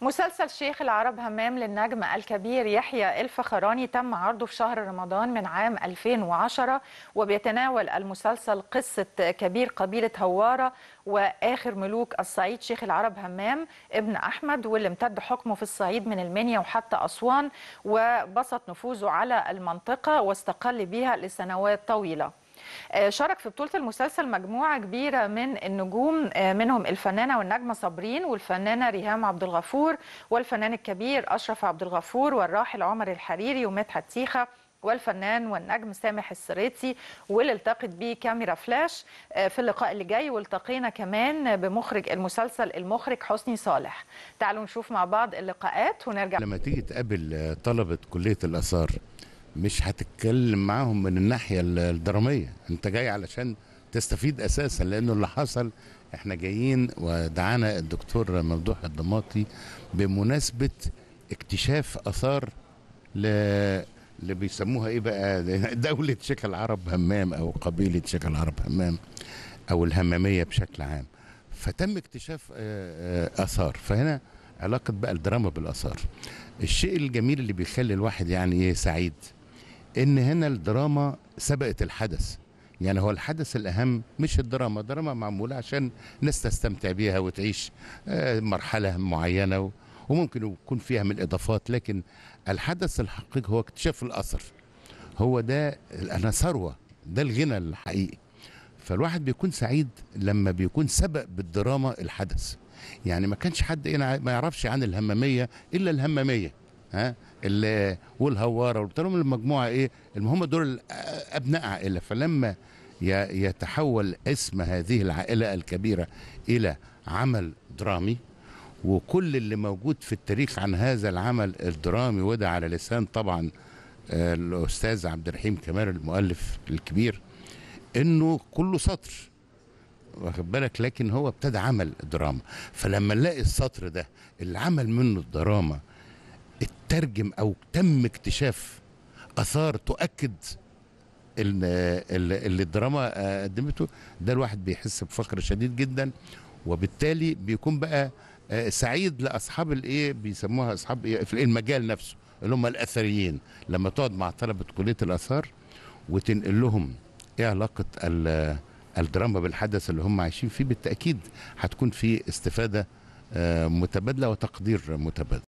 مسلسل شيخ العرب همام للنجم الكبير يحيى الفخراني تم عرضه في شهر رمضان من عام 2010 وبيتناول المسلسل قصة كبير قبيلة هوارة وآخر ملوك الصعيد شيخ العرب همام ابن أحمد واللي امتد حكمه في الصعيد من المنيا وحتى أسوان وبسط نفوذه على المنطقة واستقل بها لسنوات طويلة آه، شارك في بطولة المسلسل مجموعة كبيرة من النجوم آه، منهم الفنانة والنجمة صابرين والفنانة ريهام عبد الغفور والفنان الكبير أشرف عبد الغفور والراحل عمر الحريري ومدحت تيخة والفنان والنجم سامح السريتي واللي التقت بيه كاميرا فلاش آه، في اللقاء اللي جاي والتقينا كمان بمخرج المسلسل المخرج حسني صالح تعالوا نشوف مع بعض اللقاءات ونرجع لما تيجي تقابل طلبة كلية الآثار مش هتتكلم معاهم من الناحيه الدراميه انت جاي علشان تستفيد اساسا لانه اللي حصل احنا جايين ودعانا الدكتور ممدوح الضماطي بمناسبه اكتشاف اثار ل اللي بيسموها ايه بقى دولة شيخ العرب همام او قبيلة شيخ العرب همام او الهمامية بشكل عام فتم اكتشاف آه، آه، اثار فهنا علاقة بقى الدراما بالاثار الشيء الجميل اللي بيخلي الواحد يعني ايه سعيد ان هنا الدراما سبقت الحدث يعني هو الحدث الأهم مش الدراما الدراما معمولة عشان ناس تستمتع بيها وتعيش آه، مرحلة معينة وممكن يكون فيها من الاضافات لكن الحدث الحقيقي هو اكتشاف الأثر هو ده أنا ثروة ده الغنى الحقيقي فالواحد بيكون سعيد لما بيكون سبق بالدراما الحدث يعني ما كانش حد ما يعرفش عن الهمامية إلا الهمامية ها والهواره وبتاع لهم المجموعه ايه المهم دول ابناء عائله فلما يتحول اسم هذه العائله الكبيره الى عمل درامي وكل اللي موجود في التاريخ عن هذا العمل الدرامي وده على لسان طبعا آه، الاستاذ عبد الرحيم كمال المؤلف الكبير انه كله سطر واخد بالك لكن هو ابتدى عمل دراما فلما نلاقي السطر ده اللي عمل منه الدراما ترجم او تم اكتشاف اثار تؤكد ان اللي الدراما قدمته ده الواحد بيحس بفخر شديد جدا وبالتالي بيكون بقى آه، سعيد لاصحاب الايه بيسموها اصحاب إيه في المجال نفسه اللي هم الاثريين لما تقعد مع طلبه كليه الاثار وتنقل لهم ايه علاقه الدراما بالحدث اللي هم عايشين فيه بالتاكيد هتكون في استفاده آه، متبادله وتقدير متبادل